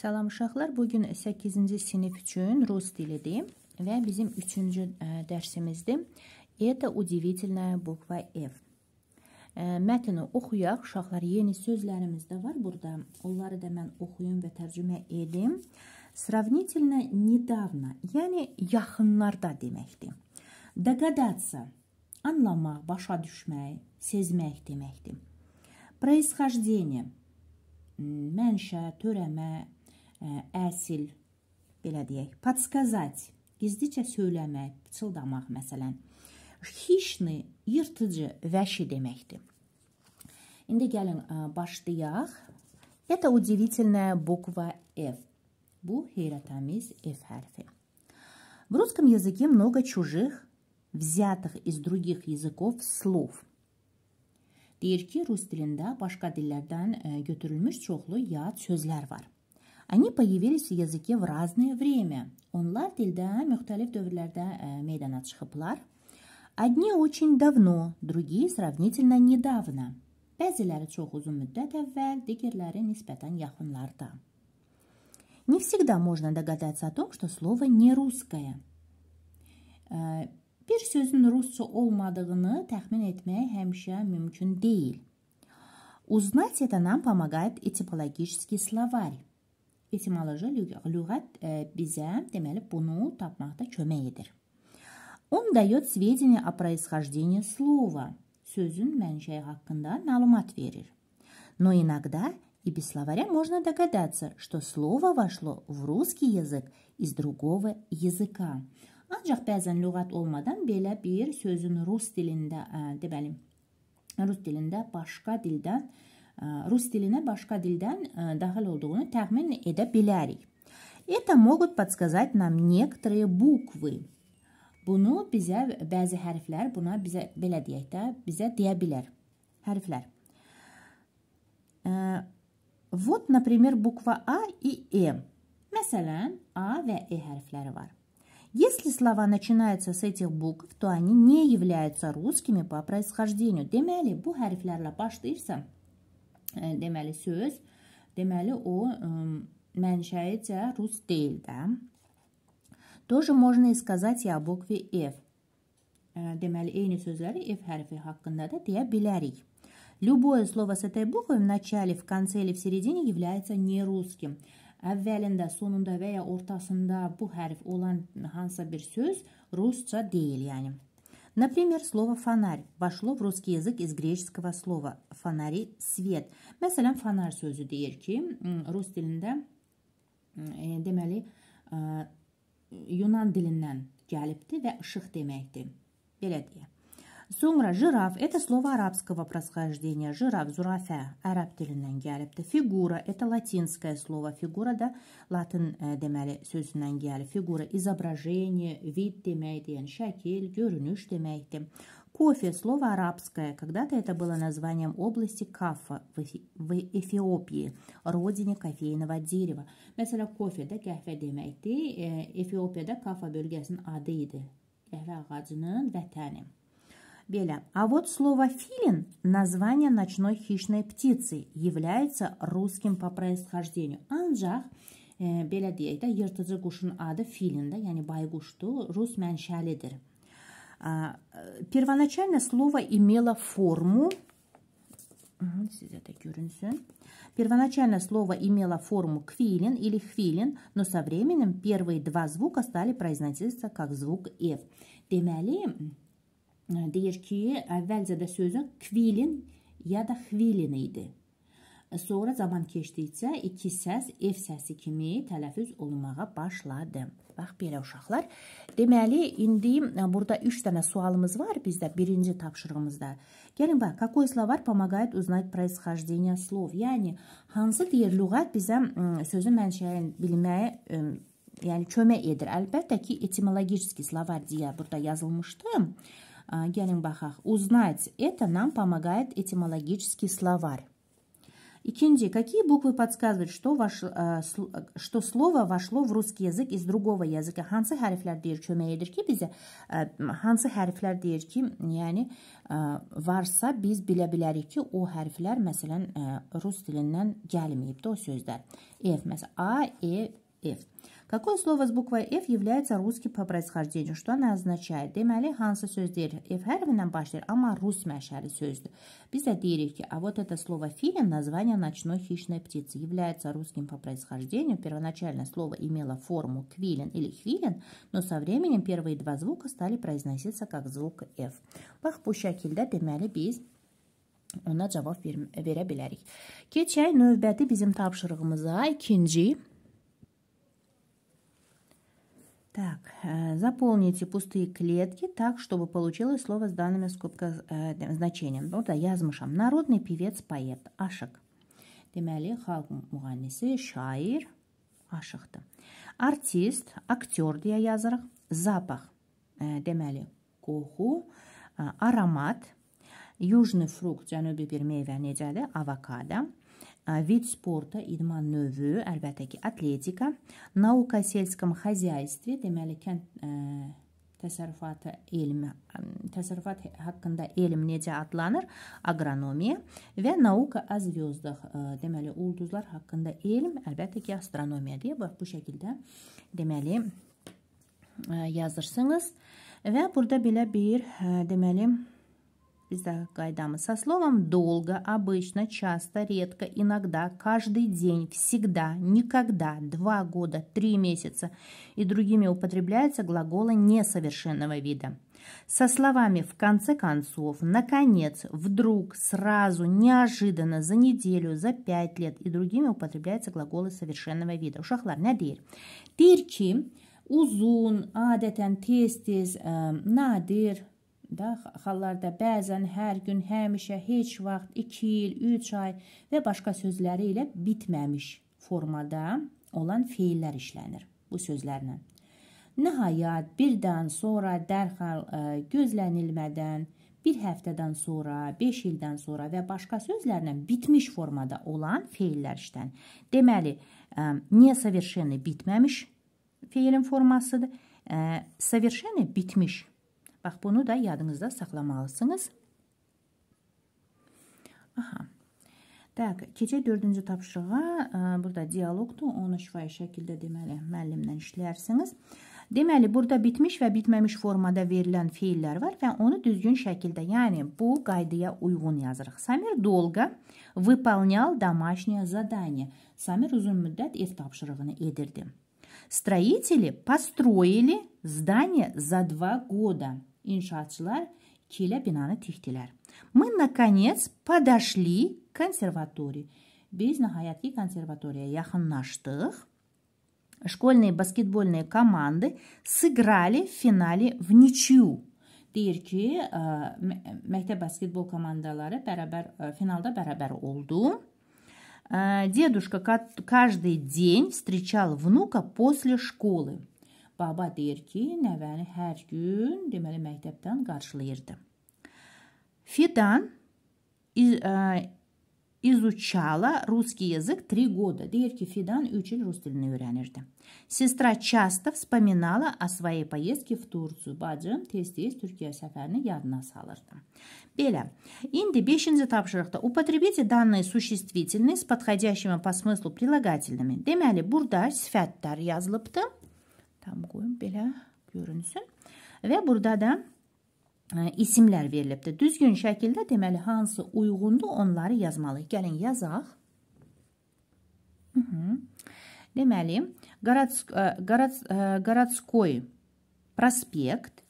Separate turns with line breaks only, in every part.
Salam uşaqlar, bu gün 8-ci sinif üçün rus dilidir və bizim 3-cü e, dərsimizdir. Это удивительная буква F. E, mətni oxuyaq. Uşaqlar, yeni sözlərimiz də var burada. Onları da mən oxuyum və tərcümə edim. Сравнительно недавно, yəni yaxınlarda deməkdir. Догадаться anlamaq, başa düşmək, sezmək deməkdir. Происхождение – mənşə, törəmə, əsil, э, belə deyək, подсказать, gizlicə söyləmək, pıçıldamaq məsələn. Хищны yırtıcı, vəhşi deməkdir. İndi gəlin e, başlayaq. Это удивительная буква F. Bu heyrətamiz F hərfi. В русском языке много чужих, взятых из других языков слов. Deyir ki, rus dilində başqa dillərdən e, götürülmüş çoxlu yad sözlər var. Они появились в языке в разное время. Onlar dildə müxtəlif dövrlərdə meydana çıxıblar. Одни очень давно, другие сравнительно недавно. Bəziləri çox uzun müddət əvvəl, digərləri nisbətən yaxınlarda. Не всегда можно догадаться о том, что слово не русское. Bir sözün rusca olmadığını təxmin etmək həmişə mümkün deyil. Узнать это нам помогает этипологический словарь etimoloji lüğət e, bizə deməli bunu tapmaqda kömək edir. Он дает сведения о происхождении слова, sözün mənşəyi haqqında məlumat verir. Но иногда и без словаря можно догадаться, что слово вошло в русский язык из другого языка. Ancaq bəzən lüğət olmadan belə bir sözün rus dilində, e, deməli, rus dilində başqa dildən rus dilinə başqa dildən daxil olduğunu təxmin edə bilərik. Это могут подсказать нам некоторые буквы. Bunu bizə bəzi hərflər, buna bizə belə deyək də, bizə deyə bilər. Hərflər. Вот, например, буква А и Э. Məsələn, A və E hərfləri var. Если слова начинаются с этих букв, то они не являются русскими по происхождению. Deməli, bu hərflərlə başlayırsa, deməli söz, deməli o mənşəyi isə rus deyil də. Тоже можно и сказать я о букве F. Э, deməli, eyni sözləri F hərfi haqqında da deyə bilərik. Любое слово с этой буквой в начале, в конце или в середине является нерусским. Əvvəlində, sonunda və ya ortasında bu hərf olan hansısa bir söz rusca deyil, yəni. Например, слово «фонарь» вошло в русский языk из греческого слова «фонари» – «свет». Məsələn, fonar sözü deyir ki, rus dilində e, deməli e, Yunan dilindən gəlibdi və işıq deməkdir. Belə deyək. so'ngra жираф – это слово арабского происхождения жираф zurafa arab tilidan kelibdi figura это латинское слово фигура да латин демели so'zidan kelib figura изображение вид demak degani shakl ko'rinish Кофе – слово арабское. Когда-то это было названием области Кафа в Эфиопии, родине кофейного дерева. Mesela кофеде кәхве демәйти, э, Эфиопияда Кафа bölgesinin adı idi. Кәхве ağacının Беля. А вот слово «филин» – название ночной хищной птицы, является русским по происхождению. Анжах belə deyək də, ада quşun adı filin də, yəni bayquşdur, Первоначально слово имело форму, Первоначально слово имело форму квилин или хвилин, но со временем первые два звука стали произноситься как звук «ф». Демели, deyir ki, əvvəlcədə sözün kvilin ya da xvilin idi. Sonra zaman keçdikcə iki səs ev səsi kimi tələffüz olunmağa başladı. Bax belə uşaqlar. Deməli, indi e, burada 3 dənə sualımız var bizdə birinci tapşırığımızda. Gəlin bax, какое словарь помогает узнать происхождение слов? Yəni hansı deyir lüğət bizə sözün mənşəyini bilməyə yəni kömək edir. Əlbəttə ki, etimologический словарь deyə burada yazılmışdı. Э, Геллинбахах. Узнать это нам помогает этимологический словарь. Икинди, какие буквы подсказывают, что, ваш, э, что слово вошло в русский язык из другого языка? Hansı hərflər deyir, kömək edir ki, bizə hansı hərflər deyir ki, yəni varsa biz bilə bilərik ki, o hərflər məsələn rus dilindən gəlməyib də o sözlər. Ev məsələn A, E, F. Какое слово с буквой F является русским по происхождению? Что она означает? Deməli, hansı söz deyir? F hərfindən başlayır, amma rus mənşəli sözdür. Biz də deyirik ki, а вот это слово филин, название ночной хищной птицы, является русским по происхождению. Первоначально слово имело форму квилин или хвилин, но со временем первые два звука стали произноситься как звук F. Bax, bu şəkildə deməli biz ona cavab ver verə bilərik. Keçək növbəti bizim tapşırığımıza, ikinci Так, э, заполните пустые клетки так, чтобы получилось слово с данными в скобках э, значением. Burada yazmışam. Народный певец, поэт, aşık. Deməli, xalq müğənnisi, şair, aşıqdır. Artist, aktyor deyə yazırıq. Zapah, e, deməli, qoxu, aromat, yužni frukt, cənubi bir meyvə necədir? Avokado вид sporta idman növü, əlbəttə ki, atletika, nauka selskom xəzəistvi, deməli kənd ə, təsərrüfatı elmi, təsərrüfat haqqında elm necə adlanır? Agronomiya və nauka o zvyozdah, deməli ulduzlar haqqında elm, əlbəttə ki, astronomiya deyə bax bu şəkildə deməli ə, yazırsınız. Və burada belə bir ə, deməli Итак, Гайдама со словом «долго», «обычно», «часто», «редко», «иногда», «каждый день», «всегда», «никогда», «два года», «три месяца» и другими употребляются глаголы несовершенного вида. Со словами «в конце концов», «наконец», «вдруг», «сразу», «неожиданно», «за неделю», «за пять лет» и другими употребляются глаголы совершенного вида. Ушахлар, надир. Тирчи, узун, адетен, тестиз, э, надир, da hallarda bəzən hər gün, həmişə, heç vaxt, 2 il, 3 ay və başqa sözləri ilə bitməmiş formada olan feillər işlənir bu sözlərlə. Nəhayət, birdən sonra, dərhal, ə, e, gözlənilmədən, bir həftədən sonra, 5 ildən sonra və başqa sözlərlə bitmiş formada olan feillər işdən. Deməli, не e, совершенно bitməmiş feilin formasıdır. Совершенно e, bitmiş Bax, bunu da yadınızda saxlamalısınız. Aha. Так, keçək dördüncü tapşırığa. E, burada dialoqdur. Onu şifahi şəkildə deməli müəllimlə işlərsiniz. Deməli, burada bitmiş və bitməmiş formada verilən feillər var və onu düzgün şəkildə, yəni bu qaydaya uyğun yazırıq. Samir dolga выполнял домашнее задание. Samir uzun müddət ev tapşırığını edirdi. Строители построили здание за два года. İnşaatçılar kilə binanı tikdilər. Мы, наконец, подошли к консерватории. Biz nəhayət ki, konservatoriyaya yaxınlaşdıq. Şkolные basketbolные команды сыграли в финале в ничью. Deyir ki, ə, э, məktəb basketbol komandaları bərabər ə, finalda bərabər oldu. Э, дедушка каждый день встречал внука после школы. Baba deyir ki, nəvəni hər gün deməli məktəbdən qarşılayırdı. Fidan iz, ə, изучала русский язык три года. Дейр Кефидан и учил русский öğrenirdi. Сестра часто вспоминала о своей поездке в Турцию. Bacım tez-tez Türkiyə səfərini yadına salırdı. Belə, indi 5-ci tapşırıqda употребите данные существительные с подходящими по смыслу прилагательными. Deməli, burada sifətlər yazılıbdı. Tam qoyum belə görünsün. Və burada da e, isimlər verilibdir. Düzgün şəkildə deməli hansı uyğundur onları yazmalıyıq. Gəlin yazaq. Hı -hı. Deməli, Городской проспект e, e,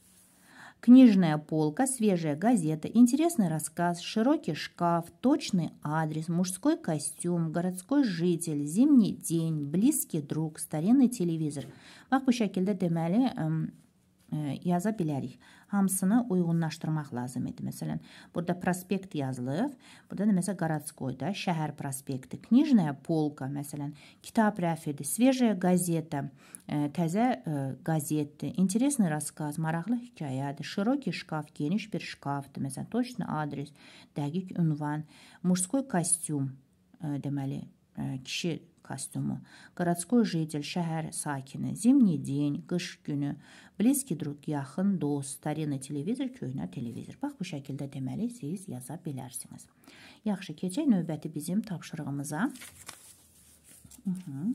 Книжная полка, свежая газета, интересный рассказ, широкий шкаф, точный адрес, мужской костюм, городской житель, зимний день, близкий друг, старинный телевизор. Vaqt bu shaklda demali yaza bilərik. Hamısını uyğunlaşdırmaq lazım idi. Məsələn, burada prospekt yazılıb, burada da məsələn Qaradskoyda şəhər prospekti, Knijnaya polka, məsələn, kitab rəfidir, svejaya qazeta, təzə qazetdir, e, интересный рассказ, maraqlı hekayədir, şiroki şkaf, geniş bir şkafdır, məsələn, точный adres, dəqiq ünvan, мужской kostyum, e, deməli, e, kişi kostyumu. Qaradskoy jidel, şəhər sakini, zimni din, qış günü, bliski drug, yaxın dost, starina televizor, köhnə televizor. Bax bu şəkildə deməli siz yaza bilərsiniz. Yaxşı, keçək növbəti bizim tapşırığımıza. Hı mhmm. -hı.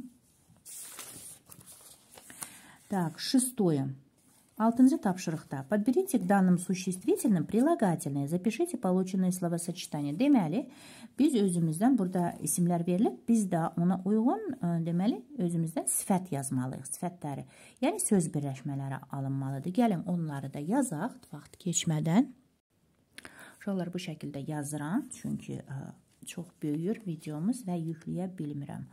Так, шестое. Altıncı tapşırıqda подберите к данным существительным прилагательные. Запишите полученные словосочетания. Deməli, biz özümüzdən burada isimlər verilib, biz də ona uyğun deməli özümüzdən sifət yazmalıyıq, sifətləri. Yəni söz birləşmələri alınmalıdır. Gəlin onları da yazaq vaxt keçmədən. Uşaqlar bu şəkildə yazıram, çünki ə, çox böyüyür videomuz və yükləyə bilmirəm.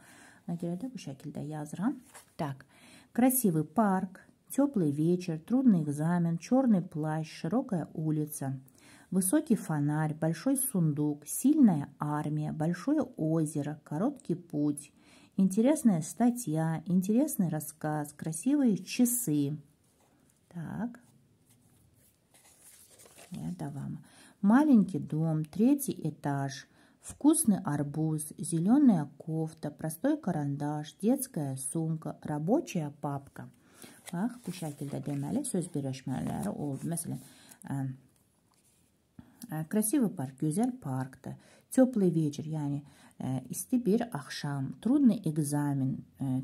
Ona görə də bu şəkildə yazıram. Так. Красивый парк. Теплый вечер, трудный экзамен, черный плащ, широкая улица. Высокий фонарь, большой сундук, сильная армия, большое озеро, короткий путь. Интересная статья, интересный рассказ, красивые часы. Так. Это вам. Маленький дом, третий этаж. Вкусный арбуз, зеленая кофта, простой карандаш, детская сумка, рабочая папка – Bax, bu şəkildə deməli söz birləşmələri oldu. Məsələn, ə, Красивый парк, gözəl parkdır. Теплый вечер, yəni isti bir axşam. Трудный экзамен,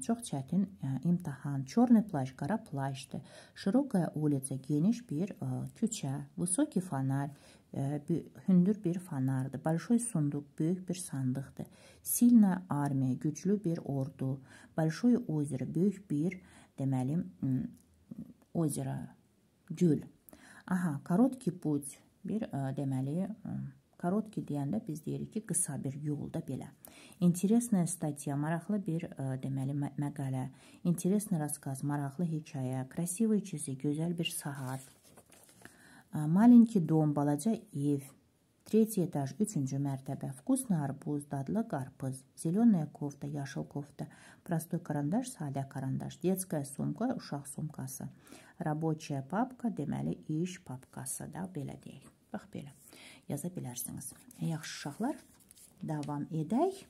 çox çətin imtahan. Черный плащ, qara plaşdır. Широкая улица, geniş bir küçə. Высокий фонарь, hündür bir fanardır. Большой сундук, böyük bir sandıqdır. Silna armiya, güclü bir ordu. Большое озеро, böyük bir deməli, ozera, gül. Aha, karotki put, bir deməli, Karotki deyəndə biz deyirik ki, qısa bir yolda belə. Interesная статья, maraqlı bir ə, deməli məqalə. Интересный рассказ, maraqlı hekayə. Красивый часы, gözəl bir saat. Маленький дом, balaca ev. Третий этаж, üçüncü мәртәбә. Вкусный арбуз, дадлы карпуз, зеленая кофта, яшел кофта, простой карандаш, сада карандаш, детская сумка, ушак сумкасы, рабочая папка, демәле иш папкасы да belə deyək. Bax belə yaza bilərsiniz. Yaxşı uşaqlar, davam edək.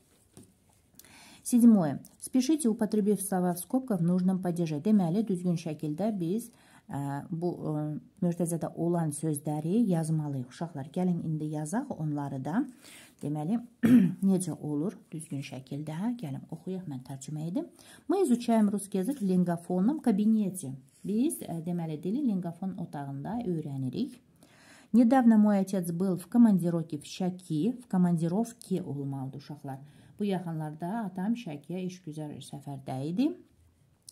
Седьмое. Спешите, употребив слова в скобках в нужном падеже. Deməli, düzgün şəkildə biz bu möhtəzədə olan sözləri yazmalıyıq. Uşaqlar, gəlin indi yazaq onları da. Deməli, necə olur düzgün şəkildə? Gəlin oxuyaq, mən tərcümə edim. Мы изучаем русский язык в лингофонном кабинете. Biz э, deməli dili lingofon otağında öyrənirik. Недавно мой отец был в командировке в Şəki, в командировке olmalıdır uşaqlar. Bu yaxınlarda atam Şəkiyə işgüzar səfərdə idi.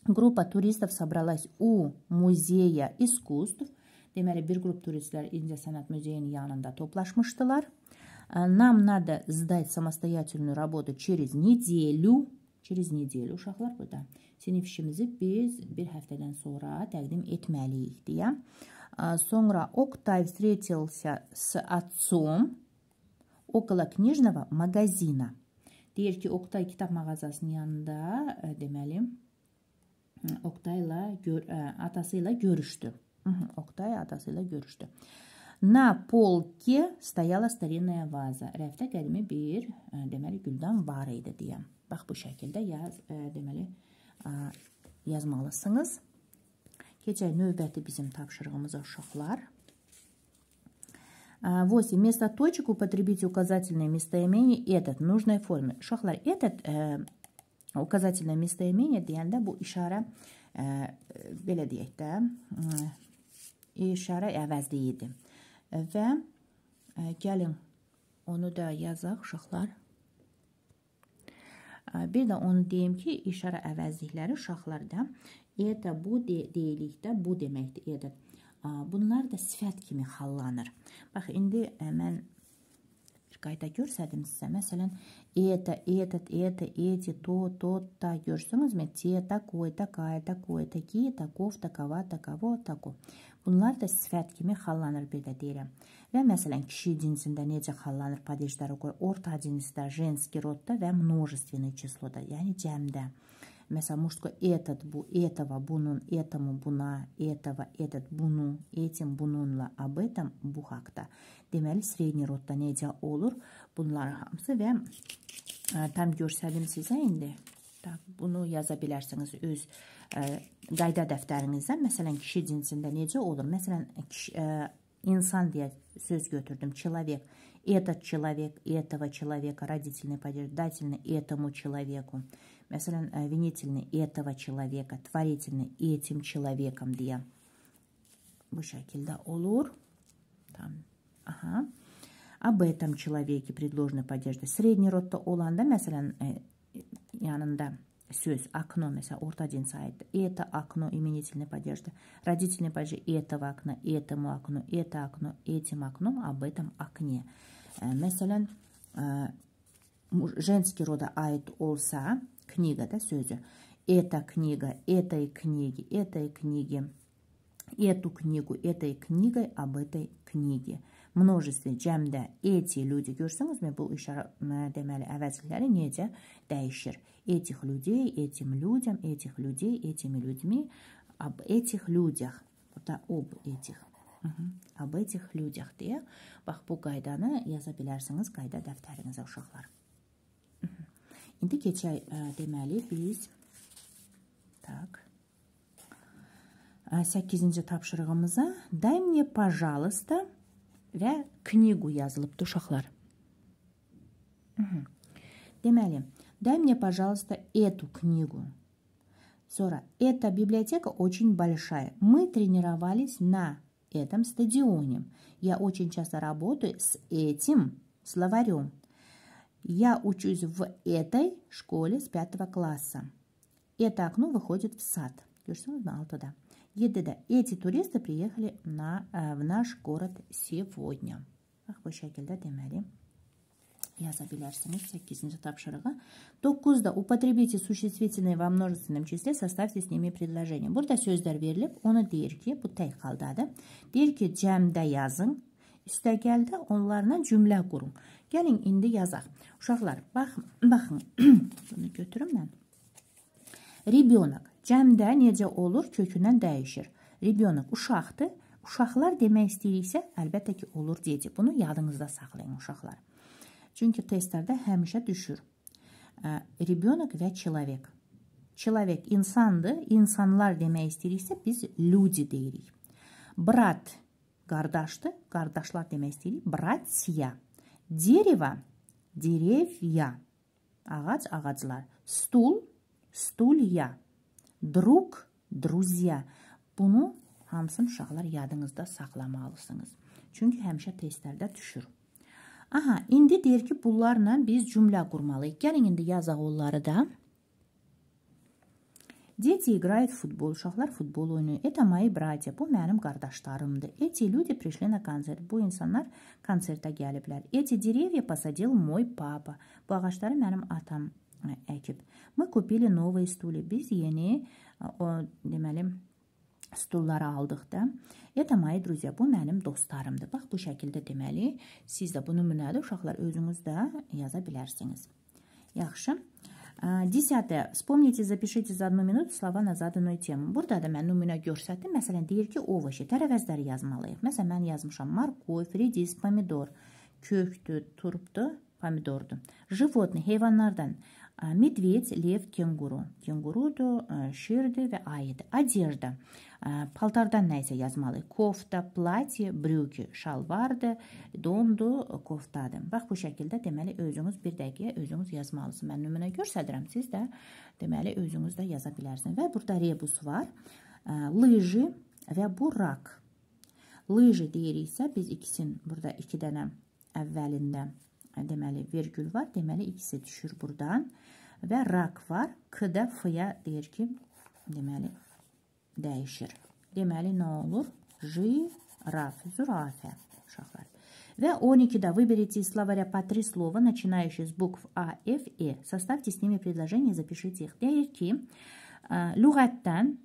Qrupa turistov собралась у Muzeya искусств. Deməli bir qrup turistlər İncəsənət Muzeyinin yanında toplaşmışdılar. Нам надо сдать самостоятельную работу через неделю. Через неделю uşaqlar bu da. Sinif işimizi biz bir həftədən sonra təqdim etməliyik deyə. Sonra Oktay встретился с отцом около книжного магазина. Deyir ki, Oktay kitab mağazasının yanında, deməli, Oqtayla e, atası ilə görüşdü. Oqtay atası ilə görüşdü. Na polke стояла старинная vaza. Rəfdə qəlimi bir, e, deməli, güldən var idi deyə. Bax, bu şəkildə yaz, e, deməli, yazmalısınız. Keçək növbəti bizim tapşırığımız uşaqlar. 8. Вместо точек употребите указательные местоимения этот в нужной форме. Шахлар, этот ukazativlə местоимение deyəndə bu işarə ə, belə deyək də ə, işarə əvəzliyidir. Və ə, gəlin onu da yazaq uşaqlar. Bir də onu deyim ki, işarə əvəzlikləri uşaqlarda edə bu de deyilikdə bu deməkdir edə. Bunlar da sifət kimi xallanır. Bax indi mən qayda görsədimsə, məsələn, это, этот, это, эти, то, тот-то görsünüzmü? Те, такой, такая, такой, такие, таков, такова, таково, тако. Bunlar da sifət kimi xallanır bir də deyirəm. Və məsələn, kişi cinsində necə xallanır padeşləri qoy, orta cinsdə, jenski rodda və множественное числоda, yəni cəmdə. Mesela мужское этот bu, этого, bunun, этому, buna, этого, этот, bunu, этим, bununla, об этом, bu haqda. Deməli, средний rodda necə olur? Bunlar hamısı və ə, tam görsədim sizə indi. Da, bunu yaza bilərsiniz öz ə, qayda dəftərinizdən. Məsələn, kişi cinsində necə olur? Məsələn, kişi, ə, insan deyə söz götürdüm. Человек. Этот человек, этого человека, родительный поддерждательный этому человеку. مثلا э, винительный этого человека, творительный этим человеком diye bu şekilde olur. Tamam. Aha. Об этом человеке предложена поддержки. Средний род родда olanda mesela yanında söz окно mesela orta сайт. aittir. Это окно именительной поддержки, Родительная поддержки этого окна, этому окну, это окно, этим окном, об этом окне. Mesela э, э, женский рода айт олса книга, да, сөзі. Эта книга, этой книги, этой книги, эту книгу, этой книгой об этой книге. Множество да, эти люди görsəniz, bu işarə deməli əvəzlikləri necə dəyişir? Этих людей, этим людям, этих людей, этими людьми, об этих людях. да, об этих. Об этих людях deyə bax bu qaydanı yaza bilərsiniz qayda dəftərinizə uşaqlar endi kecha deməli biz так 8-ci а, tapşırığımıza дай мне пожалуйста və книгу yazılıbdı uşaqlar. Deməli, дай мне пожалуйста эту книгу. Зора, эта библиотека очень большая. Мы тренировались на этом стадионе. Я очень часто работаю с этим словарем. Я учусь в этой школе с пятого класса. Это окно выходит в сад. Юрсен узнал туда. Едеда. Эти туристы приехали на, э, в наш город сегодня. Ах, bu şekilde demeli. Yaza bilirsiniz 8. То 9'da употребите существительные во множественном числе, составьте с ними предложение. Burada sözler verilip onu deyir ki, bu tek qaldadır. Deyir ki, cəmdə yazın, üstəgəldə onlarla Gəlin indi yazaq. Uşaqlar, bax, baxın, bunu götürüm mən. Ribionak, cəmdə necə olur, kökündən dəyişir. Ribionak uşaqdır, uşaqlar demək istəyiriksə, əlbəttə ki, olur deyəcək. Bunu yadınızda saxlayın uşaqlar. Çünki testlərdə həmişə düşür. Ribionak və человек. Человек insandır, insanlar demək istəyiriksə, biz люди deyirik. Brat, qardaşdır, qardaşlar demək istəyirik, братья. Дерево – деревья. Ağaç, ağaclar. Stul – stulya. Drug – друзья. Bunu hamısını uşaqlar yadınızda saxlamalısınız. Çünki həmişə testlərdə düşür. Aha, indi deyir ki, bunlarla biz cümlə qurmalıyıq. Gəlin indi yazaq onları da. Дети играют в футбол, uşaqlar futbol oynayır. Это мои братья, bu mənim qardaşlarımdır. Эти люди пришли на концерт, bu insanlar konsertə gəliblər. Эти деревья посадил мой папа, bu ağacları mənim atam əkib. Мы купили новые стулья, biz yeni, o, deməli, stulları aldıq da. Это мои друзья, bu mənim dostlarımdır. Bax, bu şəkildə deməli, siz də bu nümunədə uşaqlar özünüz də yaza bilərsiniz. Yaxşı. Dissiyatə, вспомните, запишите за одну минуту слова на заданную тему. Burada da mən nümunə görsətdim. Məsələn, deyir ki, овощи, tərəvəzləri yazmalıyıq. Məsələn, mən yazmışam morkov, redis, pomidor, kökdür, turpdur, pomidordur. Животные, heyvanlardan. Медведь, лев, kenguru. Kengurudur, şirdir və ayıdır. Одежда. Paltardan nə isə yazmalıyıq. Kofta, platye, brüki, şalvardır, dondur, koftadır. Bax bu şəkildə deməli özünüz bir dəqiqəyə özünüz yazmalısınız. Mən nümunə göstərirəm, siz də deməli özünüz də yaza bilərsiniz. Və burada rebus var. Lıjı və burak. Lıjı deyiriksə biz ikisin burada iki dənə əvvəlində deməli vergül var, deməli ikisi düşür burdan və rak var. K-da F-ya deyir ki, deməli dəyişir. Deməli nə olur? Жираф, зурафе, шахар. В оникида выберите из словаря по три слова, начинающие с букв А, Ф, Э. Составьте с ними предложение и запишите их. Deyir ki, lügətdən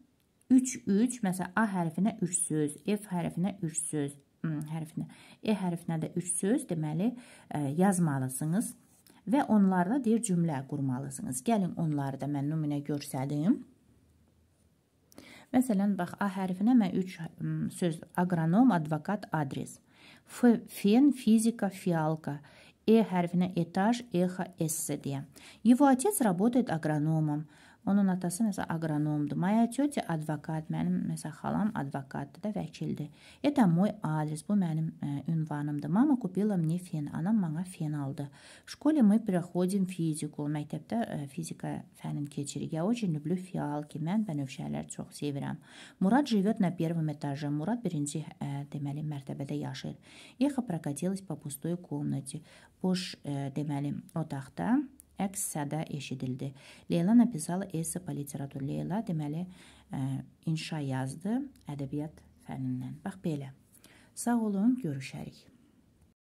э, 3-3, məsələn, A hərfinə 3 söz, F hərfinə 3 söz, hərfinə, e hərfinə də 3 söz deməli e, yazmalısınız və onlarla deyir cümlə qurmalısınız. Gəlin onları da mən nümunə görsədim. Məsələn, bax, A hərfinə mən 3 söz agronom, advokat, adres. F, fen, fizika, fialka. E hərfinə etaj, exa, esse deyə. Его отец работает агрономом. Onun atası məsələn aqronomdur. Моя тётя advokat, mənim məsələn xalam advokatdır da, vəkildir. Это мой адрес, bu mənim ə, e, ünvanımdır. Mama купила мне fen, anam mənə fen aldı. В школе мы проходим физику. Məktəbdə ə, e, fizika fənnin keçirik. Я очень люблю фиалки. Mən bənövşələri çox sevirəm. Murad живет на первом этаже. Murad birinci ə, deməli mərtəbədə yaşayır. Ехо прокатилась по пустой комнате. Boş ə, deməli otaqda əks sədə eşidildi. Leyla Nəbizalı esse po literatur. Leyla deməli ə, e, inşa yazdı ədəbiyyat fənnindən. Bax belə. Sağ olun, görüşərik.